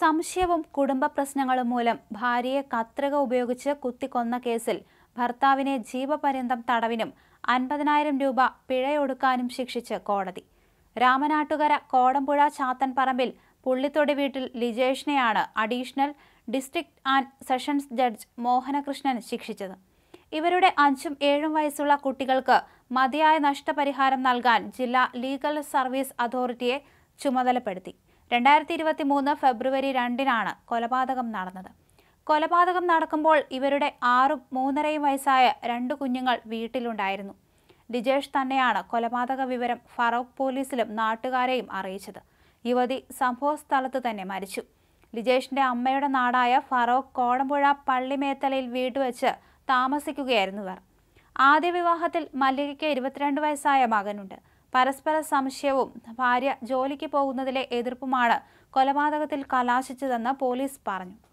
സംശയവും കുടുംബ പ്രശ്നങ്ങളും മൂലം ഭാര്യയെ കത്രിക ഉപയോഗിച്ച് കുത്തിക്കൊന്ന കേസിൽ ഭർത്താവിനെ ജീവപര്യന്തം തടവിനും അൻപതിനായിരം രൂപ പിഴയൊടുക്കാനും ശിക്ഷിച്ച് കോടതി രാമനാട്ടുകര കോടമ്പുഴ ചാത്തൻപറമ്പിൽ പുള്ളിത്തൊടി വീട്ടിൽ ലിജേഷിനെയാണ് additional district and sessions judge Mohanakrishnan ശിക്ഷിച്ചത് ഇവരുടെ അഞ്ചും ഏഴും വയസ്സുള്ള കുട്ടികൾക്ക് മതിയായ നഷ്ടപരിഹാരം നൽകാൻ ജില്ലാ ലീഗൽ സർവീസ് അതോറിറ്റിയെ ചുമതലപ്പെടുത്തി രണ്ടായിരത്തി ഇരുപത്തി മൂന്ന് ഫെബ്രുവരി രണ്ടിനാണ് കൊലപാതകം നടന്നത് കൊലപാതകം നടക്കുമ്പോൾ ഇവരുടെ ആറും മൂന്നരയും വയസ്സായ രണ്ട് കുഞ്ഞുങ്ങൾ വീട്ടിലുണ്ടായിരുന്നു ദിജേഷ് തന്നെയാണ് കൊലപാതക വിവരം ഫറോക്ക് പോലീസിലും നാട്ടുകാരെയും അറിയിച്ചത് യുവതി സംഭവസ്ഥലത്ത് തന്നെ മരിച്ചു ലിജേഷിന്റെ അമ്മയുടെ നാടായ ഫറോക്ക് കോടമ്പുഴ പള്ളിമേത്തലയിൽ വീട്ടുവെച്ച് താമസിക്കുകയായിരുന്നു ഇവർ ആദ്യ വിവാഹത്തിൽ മല്ലികയ്ക്ക് ഇരുപത്തിരണ്ട് വയസ്സായ മകനുണ്ട് പരസ്പര സംശയവും ഭാര്യ ജോലിക്ക് പോകുന്നതിലെ എതിർപ്പുമാണ് കൊലപാതകത്തിൽ കലാശിച്ചതെന്ന് പോലീസ് പറഞ്ഞു